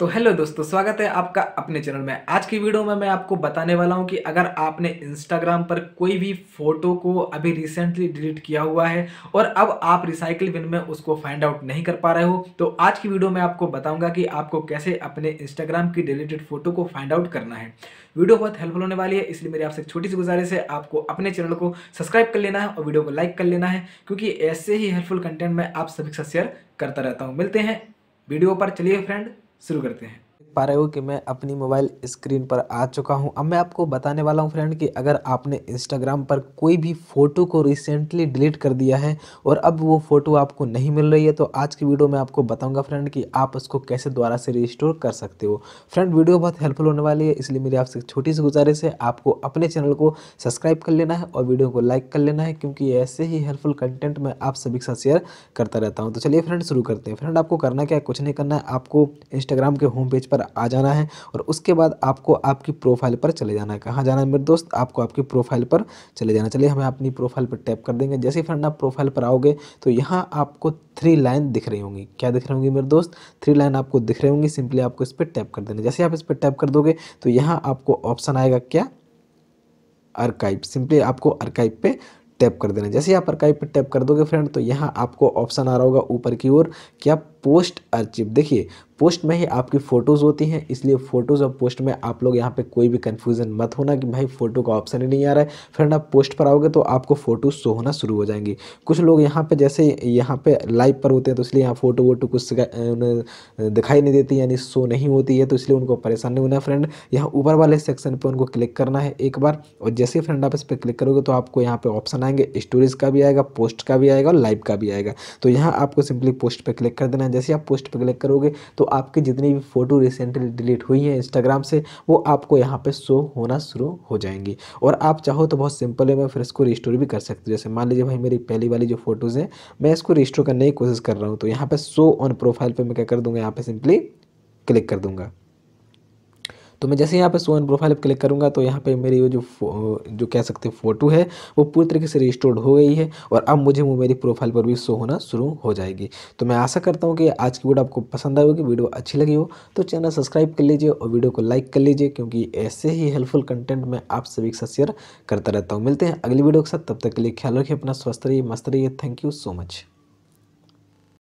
तो हेलो दोस्तों स्वागत है आपका अपने चैनल में आज की वीडियो में मैं आपको बताने वाला हूं कि अगर आपने इंस्टाग्राम पर कोई भी फ़ोटो को अभी रिसेंटली डिलीट किया हुआ है और अब आप रिसाइकिल बिन में उसको फाइंड आउट नहीं कर पा रहे हो तो आज की वीडियो में आपको बताऊंगा कि आपको कैसे अपने इंस्टाग्राम की डिलीटेड फ़ोटो को फाइंड आउट करना है वीडियो बहुत हेल्पफुल होने वाली है इसलिए मेरी आपसे छोटी सी गुजारिश है आपको अपने चैनल को सब्सक्राइब कर लेना है और वीडियो को लाइक कर लेना है क्योंकि ऐसे ही हेल्पफुल कंटेंट मैं आप सभी से साथ शेयर करता रहता हूँ मिलते हैं वीडियो पर चलिए फ्रेंड शुरू करते हैं देख पा रहे हो कि मैं अपनी मोबाइल स्क्रीन पर आ चुका हूं अब मैं आपको बताने वाला हूं फ्रेंड कि अगर आपने इंस्टाग्राम पर कोई भी फ़ोटो को रिसेंटली डिलीट कर दिया है और अब वो फ़ोटो आपको नहीं मिल रही है तो आज की वीडियो में आपको बताऊंगा फ्रेंड कि आप उसको कैसे दोबारा से रिस्टोर कर सकते हो फ्रेंड वीडियो बहुत हेल्पफुल होने वाली है इसलिए मेरी आपसे छोटी सी गुजारिश है आपको अपने चैनल को सब्सक्राइब कर लेना है और वीडियो को लाइक कर लेना है क्योंकि ऐसे ही हेल्पफुल कंटेंट मैं आप सभी के साथ शेयर करता रहता हूँ तो चलिए फ्रेंड शुरू करते हैं फ्रेंड आपको करना क्या कुछ नहीं करना है आपको इंस्टाग्राम के होम पेज पर आ जाना है और उसके बाद आपको आपकी प्रोफाइल पर चले जाना है कहाँ जाना है मेरे दोस्त आपको आपकी प्रोफाइल पर चले जाना चलिए हमें अपनी प्रोफाइल पर टैप कर देंगे जैसे फ्रेंड आप प्रोफाइल पर आओगे तो यहाँ आपको थ्री लाइन दिख रही होंगी क्या दिख रही होंगी मेरे दोस्त थ्री लाइन आपको दिख रही होंगी सिंपली आपको इस पर टैप कर देना जैसे आप इस पर टैप कर दोगे तो यहाँ आपको ऑप्शन आएगा क्या अर्काइव सिंपली आपको अर्काइव पे टैप कर देना जैसे आप अर्काइव पे टैप कर दोगे फ्रेंड तो यहाँ आपको ऑप्शन आ रहा होगा ऊपर की ओर कि आप पोस्ट अर्चिव देखिए पोस्ट में ही आपकी फ़ोटोज़ होती हैं इसलिए फ़ोटोज़ और पोस्ट में आप लोग यहाँ पे कोई भी कन्फ्यूज़न मत होना कि भाई फ़ोटो का ऑप्शन ही नहीं आ रहा है फ्रेंड आप पोस्ट पर आओगे तो आपको फ़ोटो शो होना शुरू हो जाएंगी कुछ लोग यहाँ पे जैसे यहाँ पे लाइव पर होते हैं तो इसलिए यहाँ फ़ोटो वोटो कुछ दिखाई नहीं देती यानी शो नहीं होती है तो इसलिए उनको परेशान नहीं होना फ्रेंड यहाँ ऊपर वाले सेक्शन पर उनको क्लिक करना है एक बार और जैसे फ्रेंड आप इस पर क्लिक करोगे तो आपको यहाँ पर ऑप्शन आएंगे स्टोरेज का भी आएगा पोस्ट का भी आएगा और लाइव का भी आएगा तो यहाँ आपको सिंपली पोस्ट पर क्लिक कर देना है जैसे आप पोस्ट पर क्लिक करोगे तो आपकी जितनी भी फ़ोटो रिसेंटली डिलीट हुई है इंस्टाग्राम से वो आपको यहाँ पर शो होना शुरू हो जाएंगी और आप चाहो तो बहुत सिंपल है मैं फिर इसको रिस्टोर भी कर सकती हूँ जैसे मान लीजिए भाई मेरी पहली वाली जो फोटोज़ हैं मैं इसको रिस्टोर करने की कोशिश कर रहा हूँ तो यहाँ पर शो ऑन प्रोफाइल पर मैं क्या कर दूँगा यहाँ पर सिंपली क्लिक कर दूँगा तो मैं जैसे यहाँ पे सो एन प्रोफाइल पर क्लिक करूँगा तो यहाँ पे मेरी वो जो जो कह सकते हैं फ़ोटो है वो पूरी तरीके से रिस्टोर्ड हो गई है और अब मुझे वो मेरी प्रोफाइल पर भी शो होना शुरू हो जाएगी तो मैं आशा करता हूँ कि आज की वीडियो आपको पसंद आई होगी वीडियो अच्छी लगी हो तो चैनल सब्सक्राइब कर लीजिए और वीडियो को लाइक कर लीजिए क्योंकि ऐसे ही हेल्पफुल कंटेंट मैं आप सभी के साथ शेयर करता रहता हूँ मिलते हैं अगली वीडियो के साथ तब तक के लिए ख्याल रखिए अपना स्वस्थ रहिए मस्त रहिए थैंक यू सो मच